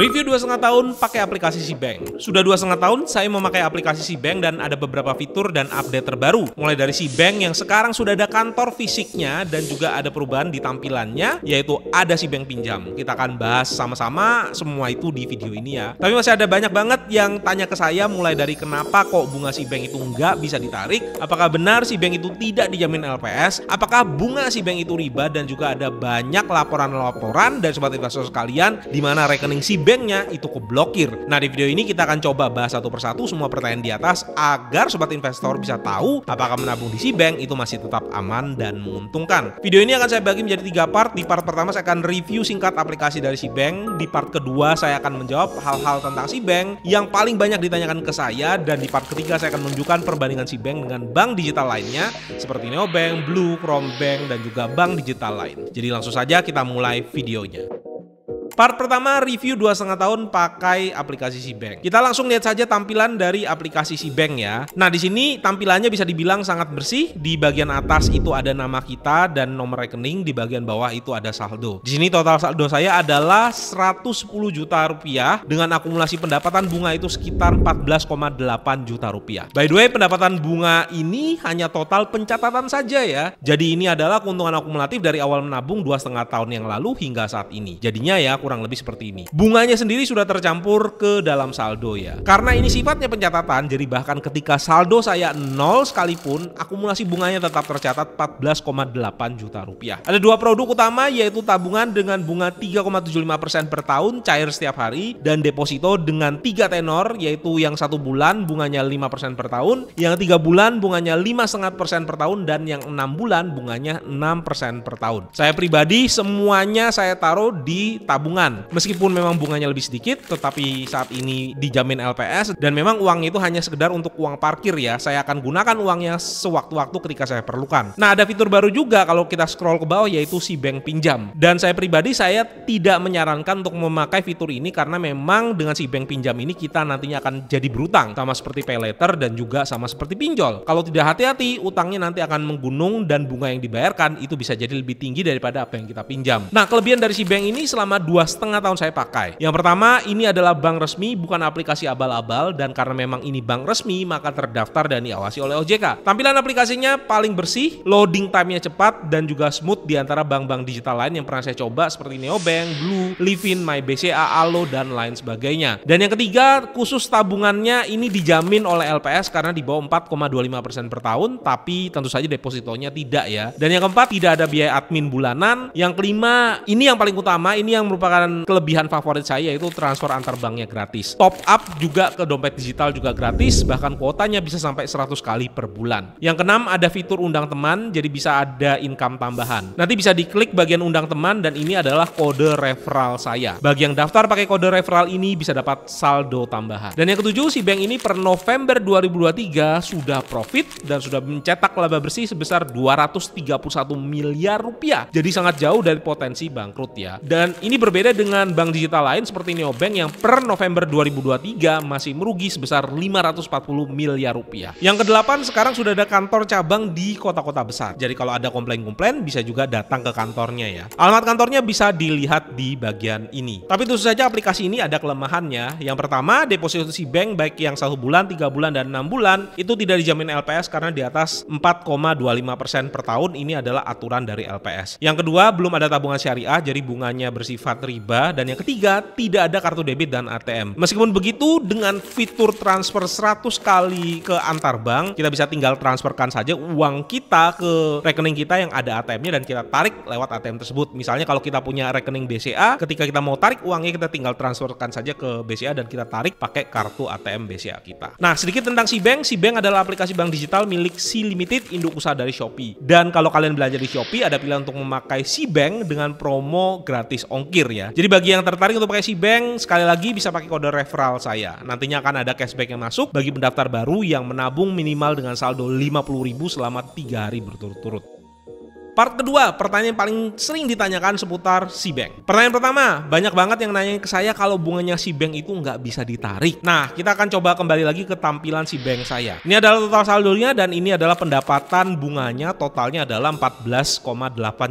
Review dua setengah tahun pakai aplikasi Si Bank. Sudah dua setengah tahun saya memakai aplikasi Si Bank dan ada beberapa fitur dan update terbaru. Mulai dari Si Bank yang sekarang sudah ada kantor fisiknya dan juga ada perubahan di tampilannya yaitu ada Si Bank pinjam. Kita akan bahas sama-sama semua itu di video ini ya. Tapi masih ada banyak banget yang tanya ke saya mulai dari kenapa kok bunga Si Bank itu nggak bisa ditarik? Apakah benar Si Bank itu tidak dijamin LPS? Apakah bunga Si Bank itu riba dan juga ada banyak laporan-laporan dari sobat investor sekalian di mana rekening Si Bank banknya itu blokir. Nah di video ini kita akan coba bahas satu persatu semua pertanyaan di atas agar sobat investor bisa tahu apakah menabung di si bank itu masih tetap aman dan menguntungkan. Video ini akan saya bagi menjadi tiga part. Di part pertama saya akan review singkat aplikasi dari si bank. Di part kedua saya akan menjawab hal-hal tentang si bank yang paling banyak ditanyakan ke saya dan di part ketiga saya akan menunjukkan perbandingan si bank dengan bank digital lainnya seperti Neobank, Blue, Chrome Bank, dan juga bank digital lain. Jadi langsung saja kita mulai videonya. Part pertama review dua setengah tahun pakai aplikasi bank. Kita langsung lihat saja tampilan dari aplikasi bank ya. Nah, di sini tampilannya bisa dibilang sangat bersih. Di bagian atas itu ada nama kita dan nomor rekening, di bagian bawah itu ada saldo. Di sini total saldo saya adalah 110 juta rupiah dengan akumulasi pendapatan bunga itu sekitar 14,8 juta rupiah. By the way, pendapatan bunga ini hanya total pencatatan saja ya. Jadi ini adalah keuntungan akumulatif dari awal menabung dua setengah tahun yang lalu hingga saat ini. Jadinya ya kurang kurang lebih seperti ini. Bunganya sendiri sudah tercampur ke dalam saldo ya. Karena ini sifatnya pencatatan, jadi bahkan ketika saldo saya nol sekalipun, akumulasi bunganya tetap tercatat 14,8 juta rupiah. Ada dua produk utama yaitu tabungan dengan bunga 3,75% per tahun cair setiap hari dan deposito dengan tiga tenor yaitu yang satu bulan bunganya 5% per tahun, yang tiga bulan bunganya 5,5% per tahun dan yang enam bulan bunganya 6% per tahun. Saya pribadi semuanya saya taruh di tabungan tabungan. Meskipun memang bunganya lebih sedikit, tetapi saat ini dijamin LPS dan memang uang itu hanya sekedar untuk uang parkir ya. Saya akan gunakan uangnya sewaktu-waktu ketika saya perlukan. Nah, ada fitur baru juga kalau kita scroll ke bawah yaitu si bank pinjam. Dan saya pribadi saya tidak menyarankan untuk memakai fitur ini karena memang dengan si bank pinjam ini kita nantinya akan jadi berutang sama seperti pay later dan juga sama seperti pinjol. Kalau tidak hati-hati, utangnya nanti akan menggunung dan bunga yang dibayarkan itu bisa jadi lebih tinggi daripada apa yang kita pinjam. Nah, kelebihan dari si bank ini selama 2 dua setengah tahun saya pakai. Yang pertama, ini adalah bank resmi, bukan aplikasi abal-abal, dan karena memang ini bank resmi, maka terdaftar dan diawasi oleh OJK. Tampilan aplikasinya paling bersih, loading time-nya cepat, dan juga smooth di antara bank-bank digital lain yang pernah saya coba, seperti Neobank, Blue, Livin, MyBCA, Alo, dan lain sebagainya. Dan yang ketiga, khusus tabungannya ini dijamin oleh LPS karena di bawah 4,25% per tahun, tapi tentu saja depositonya tidak ya. Dan yang keempat, tidak ada biaya admin bulanan. Yang kelima, ini yang paling utama, ini yang merupakan merupakan kelebihan favorit saya yaitu transfer antar banknya gratis. Top up juga ke dompet digital juga gratis, bahkan kuotanya bisa sampai 100 kali per bulan. Yang keenam ada fitur undang teman, jadi bisa ada income tambahan. Nanti bisa diklik bagian undang teman dan ini adalah kode referral saya. Bagi yang daftar pakai kode referral ini bisa dapat saldo tambahan. Dan yang ketujuh, si bank ini per November 2023 sudah profit dan sudah mencetak laba bersih sebesar 231 miliar rupiah. Jadi sangat jauh dari potensi bangkrut ya. Dan ini berbeda Berbeda dengan bank digital lain seperti Neobank yang per November 2023 masih merugi sebesar 540 miliar rupiah. Yang kedelapan, sekarang sudah ada kantor cabang di kota-kota besar. Jadi kalau ada komplain-komplain bisa juga datang ke kantornya ya. Alamat kantornya bisa dilihat di bagian ini. Tapi tentu saja aplikasi ini ada kelemahannya. Yang pertama, depositasi bank baik yang satu bulan, tiga bulan, dan enam bulan itu tidak dijamin LPS karena di atas 4,25% per tahun ini adalah aturan dari LPS. Yang kedua, belum ada tabungan syariah jadi bunganya bersifat riba dan yang ketiga tidak ada kartu debit dan ATM. Meskipun begitu dengan fitur transfer 100 kali ke antar bank kita bisa tinggal transferkan saja uang kita ke rekening kita yang ada ATM-nya dan kita tarik lewat ATM tersebut. Misalnya kalau kita punya rekening BCA ketika kita mau tarik uangnya kita tinggal transferkan saja ke BCA dan kita tarik pakai kartu ATM BCA kita. Nah, sedikit tentang si Bank, si Bank adalah aplikasi bank digital milik Si Limited induk usaha dari Shopee. Dan kalau kalian belanja di Shopee ada pilihan untuk memakai si Bank dengan promo gratis ongkir ya ya. Jadi bagi yang tertarik untuk pakai si Bank sekali lagi bisa pakai kode referral saya. Nantinya akan ada cashback yang masuk bagi pendaftar baru yang menabung minimal dengan saldo 50.000 selama 3 hari berturut-turut. Part kedua, pertanyaan yang paling sering ditanyakan seputar si bank. Pertanyaan pertama, banyak banget yang nanya ke saya kalau bunganya si bank itu nggak bisa ditarik. Nah, kita akan coba kembali lagi ke tampilan si bank saya. Ini adalah total saldonya dan ini adalah pendapatan bunganya totalnya adalah 14,8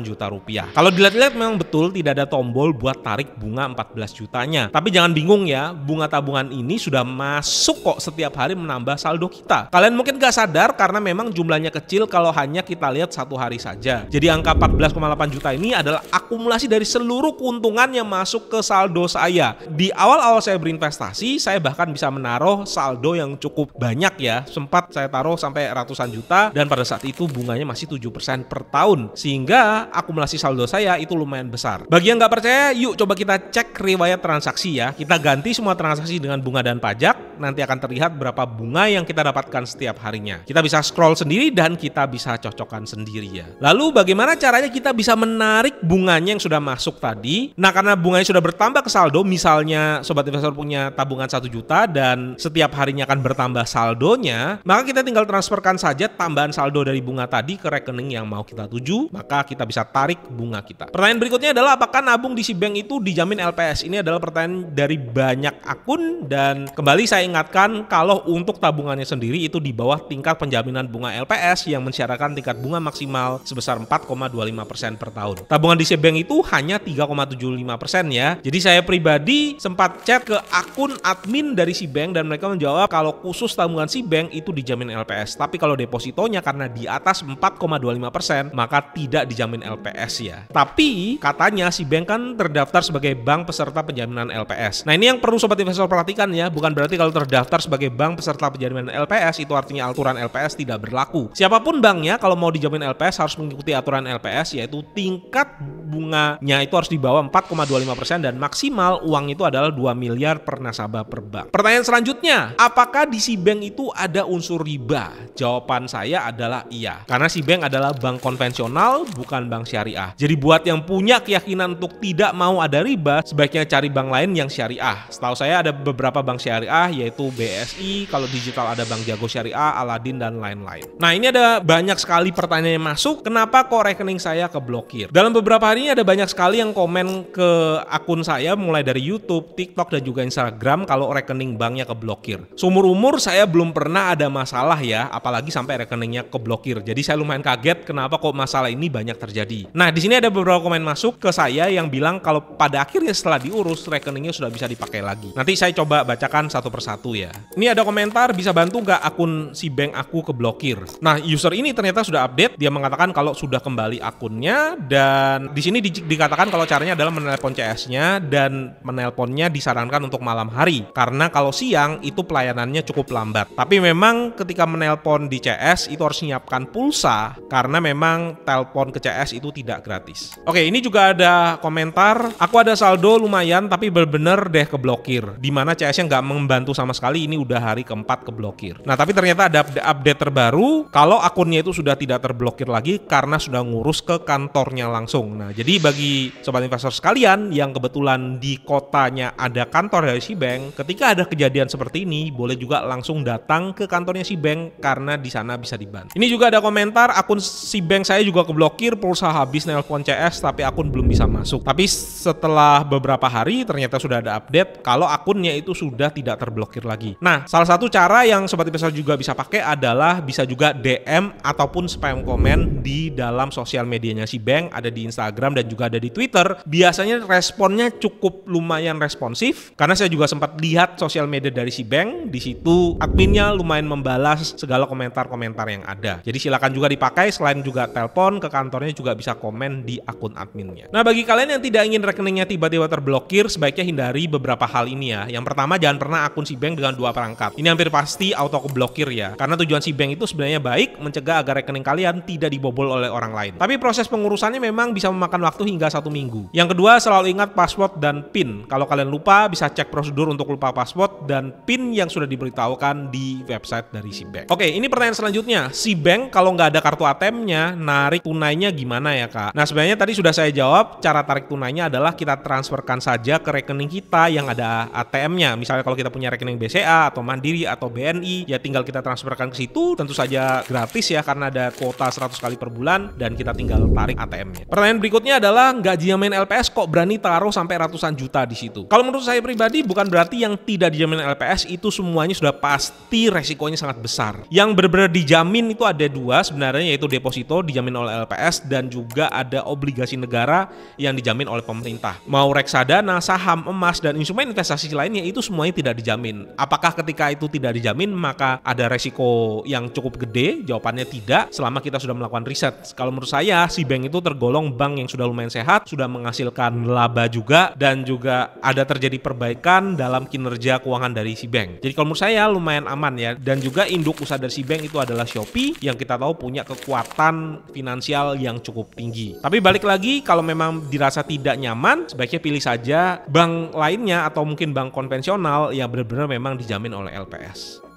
juta rupiah. Kalau dilihat-lihat memang betul tidak ada tombol buat tarik bunga 14 jutanya. Tapi jangan bingung ya, bunga tabungan ini sudah masuk kok setiap hari menambah saldo kita. Kalian mungkin nggak sadar karena memang jumlahnya kecil kalau hanya kita lihat satu hari saja. Jadi angka 14,8 juta ini adalah akumulasi dari seluruh keuntungan yang masuk ke saldo saya. Di awal-awal saya berinvestasi, saya bahkan bisa menaruh saldo yang cukup banyak ya. Sempat saya taruh sampai ratusan juta dan pada saat itu bunganya masih 7% per tahun. Sehingga akumulasi saldo saya itu lumayan besar. Bagi yang nggak percaya, yuk coba kita cek riwayat transaksi ya. Kita ganti semua transaksi dengan bunga dan pajak, nanti akan terlihat berapa bunga yang kita dapatkan setiap harinya. Kita bisa scroll sendiri dan kita bisa cocokkan sendiri ya. Lalu bagaimana caranya kita bisa menarik bunganya yang sudah masuk tadi. Nah, karena bunganya sudah bertambah ke saldo, misalnya sobat investor punya tabungan 1 juta dan setiap harinya akan bertambah saldonya, maka kita tinggal transferkan saja tambahan saldo dari bunga tadi ke rekening yang mau kita tuju, maka kita bisa tarik bunga kita. Pertanyaan berikutnya adalah apakah nabung di si bank itu dijamin LPS? Ini adalah pertanyaan dari banyak akun dan kembali saya ingatkan kalau untuk tabungannya sendiri itu di bawah tingkat penjaminan bunga LPS yang mensyaratkan tingkat bunga maksimal sebesar 4,25% per tahun. Tabungan di Bank itu hanya 3,75% ya. Jadi saya pribadi sempat chat ke akun admin dari si Bank dan mereka menjawab kalau khusus tabungan si Bank itu dijamin LPS. Tapi kalau depositonya karena di atas 4,25% maka tidak dijamin LPS ya. Tapi katanya si Bank kan terdaftar sebagai bank peserta penjaminan LPS. Nah ini yang perlu sobat investor perhatikan ya. Bukan berarti kalau terdaftar sebagai bank peserta penjaminan LPS itu artinya aturan LPS tidak berlaku. Siapapun banknya kalau mau dijamin LPS harus mengikuti aturan LPS yaitu tingkat bunganya itu harus di bawah 4,25% dan maksimal uang itu adalah 2 miliar per nasabah per bank. Pertanyaan selanjutnya, apakah di si bank itu ada unsur riba? Jawaban saya adalah iya. Karena si bank adalah bank konvensional bukan bank syariah. Jadi buat yang punya keyakinan untuk tidak mau ada riba, sebaiknya cari bank lain yang syariah. Setahu saya ada beberapa bank syariah yaitu BSI, kalau digital ada Bank Jago Syariah, Aladin dan lain-lain. Nah, ini ada banyak sekali pertanyaan yang masuk. Kenapa kok rekening saya keblokir. Dalam beberapa hari ini ada banyak sekali yang komen ke akun saya mulai dari YouTube, TikTok dan juga Instagram kalau rekening banknya keblokir. Seumur umur saya belum pernah ada masalah ya, apalagi sampai rekeningnya keblokir. Jadi saya lumayan kaget kenapa kok masalah ini banyak terjadi. Nah, di sini ada beberapa komen masuk ke saya yang bilang kalau pada akhirnya setelah diurus rekeningnya sudah bisa dipakai lagi. Nanti saya coba bacakan satu persatu ya. Ini ada komentar bisa bantu nggak akun si bank aku keblokir. Nah, user ini ternyata sudah update, dia mengatakan kalau sudah kembali akunnya dan di sini di, dikatakan kalau caranya adalah menelpon CS-nya dan menelponnya disarankan untuk malam hari karena kalau siang itu pelayanannya cukup lambat. Tapi memang ketika menelpon di CS itu harus menyiapkan pulsa karena memang telepon ke CS itu tidak gratis. Oke, ini juga ada komentar, aku ada saldo lumayan tapi benar-benar deh keblokir. Dimana CS-nya nggak membantu sama sekali, ini udah hari keempat keblokir. Nah, tapi ternyata ada update terbaru kalau akunnya itu sudah tidak terblokir lagi karena sudah ngurus ke kantornya langsung. Nah, jadi bagi sobat investor sekalian yang kebetulan di kotanya ada kantor dari si bank, ketika ada kejadian seperti ini, boleh juga langsung datang ke kantornya si bank karena di sana bisa dibantu. Ini juga ada komentar akun si bank saya juga keblokir, pulsa habis nelpon CS tapi akun belum bisa masuk. Tapi setelah beberapa hari ternyata sudah ada update kalau akunnya itu sudah tidak terblokir lagi. Nah, salah satu cara yang sobat investor juga bisa pakai adalah bisa juga DM ataupun spam komen di dalam dalam sosial medianya si Bank, ada di Instagram dan juga ada di Twitter, biasanya responnya cukup lumayan responsif. Karena saya juga sempat lihat sosial media dari si Bank, di situ adminnya lumayan membalas segala komentar-komentar yang ada. Jadi silakan juga dipakai, selain juga telepon ke kantornya juga bisa komen di akun adminnya. Nah bagi kalian yang tidak ingin rekeningnya tiba-tiba terblokir, sebaiknya hindari beberapa hal ini ya. Yang pertama jangan pernah akun si Bank dengan dua perangkat. Ini hampir pasti auto keblokir ya. Karena tujuan si Bank itu sebenarnya baik, mencegah agar rekening kalian tidak dibobol oleh orang lain. Tapi proses pengurusannya memang bisa memakan waktu hingga satu minggu. Yang kedua selalu ingat password dan PIN. Kalau kalian lupa bisa cek prosedur untuk lupa password dan PIN yang sudah diberitahukan di website dari si bank. Oke ini pertanyaan selanjutnya. Si bank kalau nggak ada kartu ATM-nya narik tunainya gimana ya kak? Nah sebenarnya tadi sudah saya jawab cara tarik tunainya adalah kita transferkan saja ke rekening kita yang ada ATM-nya. Misalnya kalau kita punya rekening BCA atau Mandiri atau BNI ya tinggal kita transferkan ke situ tentu saja gratis ya karena ada kuota 100 kali per bulan dan kita tinggal tarik ATM-nya. Pertanyaan berikutnya adalah nggak dijamin LPS kok berani taruh sampai ratusan juta di situ? Kalau menurut saya pribadi bukan berarti yang tidak dijamin LPS itu semuanya sudah pasti resikonya sangat besar. Yang benar-benar dijamin itu ada dua sebenarnya yaitu deposito dijamin oleh LPS dan juga ada obligasi negara yang dijamin oleh pemerintah. Mau reksadana, saham, emas dan instrumen investasi lainnya itu semuanya tidak dijamin. Apakah ketika itu tidak dijamin maka ada resiko yang cukup gede? Jawabannya tidak selama kita sudah melakukan riset. Kalau menurut saya si bank itu tergolong bank yang sudah lumayan sehat, sudah menghasilkan laba juga dan juga ada terjadi perbaikan dalam kinerja keuangan dari si bank. Jadi kalau menurut saya lumayan aman ya dan juga induk usaha dari si bank itu adalah Shopee yang kita tahu punya kekuatan finansial yang cukup tinggi. Tapi balik lagi kalau memang dirasa tidak nyaman sebaiknya pilih saja bank lainnya atau mungkin bank konvensional yang benar-benar memang dijamin oleh LPS.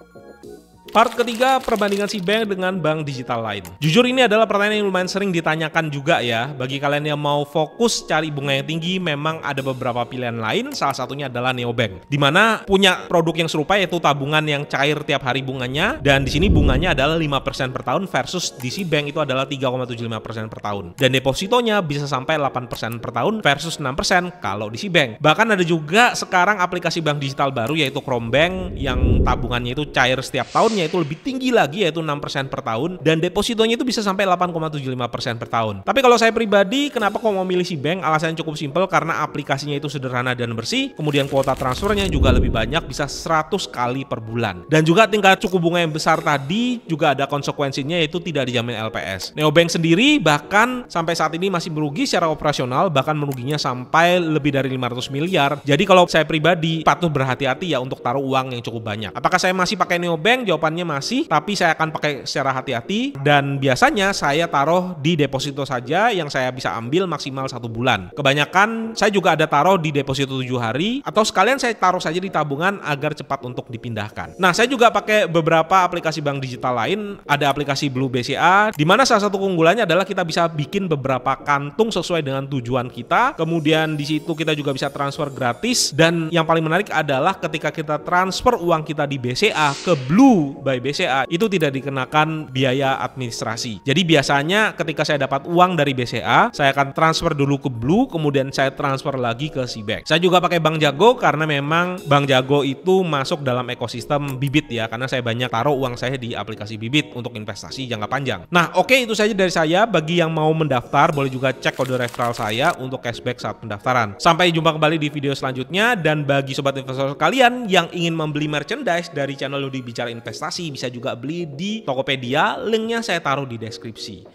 Part ketiga, perbandingan si bank dengan bank digital lain. Jujur ini adalah pertanyaan yang lumayan sering ditanyakan juga ya. Bagi kalian yang mau fokus cari bunga yang tinggi, memang ada beberapa pilihan lain. Salah satunya adalah neobank. Dimana punya produk yang serupa yaitu tabungan yang cair tiap hari bunganya. Dan di sini bunganya adalah 5% per tahun versus di si bank itu adalah 3,75% per tahun. Dan depositonya bisa sampai 8% per tahun versus 6% kalau di si bank. Bahkan ada juga sekarang aplikasi bank digital baru yaitu Chrome Bank yang tabungannya itu cair setiap tahunnya bunganya itu lebih tinggi lagi yaitu 6% per tahun dan depositonya itu bisa sampai 8,75% per tahun. Tapi kalau saya pribadi kenapa kok mau milih si bank? Alasannya cukup simpel karena aplikasinya itu sederhana dan bersih, kemudian kuota transfernya juga lebih banyak bisa 100 kali per bulan. Dan juga tingkat suku bunga yang besar tadi juga ada konsekuensinya yaitu tidak dijamin LPS. Neobank sendiri bahkan sampai saat ini masih merugi secara operasional bahkan meruginya sampai lebih dari 500 miliar. Jadi kalau saya pribadi patut berhati-hati ya untuk taruh uang yang cukup banyak. Apakah saya masih pakai Neobank? Jawaban simpannya masih, tapi saya akan pakai secara hati-hati dan biasanya saya taruh di deposito saja yang saya bisa ambil maksimal satu bulan. Kebanyakan saya juga ada taruh di deposito tujuh hari atau sekalian saya taruh saja di tabungan agar cepat untuk dipindahkan. Nah, saya juga pakai beberapa aplikasi bank digital lain, ada aplikasi Blue BCA di mana salah satu keunggulannya adalah kita bisa bikin beberapa kantung sesuai dengan tujuan kita. Kemudian di situ kita juga bisa transfer gratis dan yang paling menarik adalah ketika kita transfer uang kita di BCA ke Blue by BCA itu tidak dikenakan biaya administrasi. Jadi biasanya ketika saya dapat uang dari BCA, saya akan transfer dulu ke Blue, kemudian saya transfer lagi ke Cbank. Saya juga pakai Bank Jago karena memang Bank Jago itu masuk dalam ekosistem bibit ya, karena saya banyak taruh uang saya di aplikasi bibit untuk investasi jangka panjang. Nah, oke okay, itu saja dari saya. Bagi yang mau mendaftar, boleh juga cek kode referral saya untuk cashback saat pendaftaran. Sampai jumpa kembali di video selanjutnya dan bagi sobat investor kalian yang ingin membeli merchandise dari channel Ludi Bicara Investasi investasi bisa juga beli di Tokopedia linknya saya taruh di deskripsi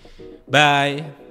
bye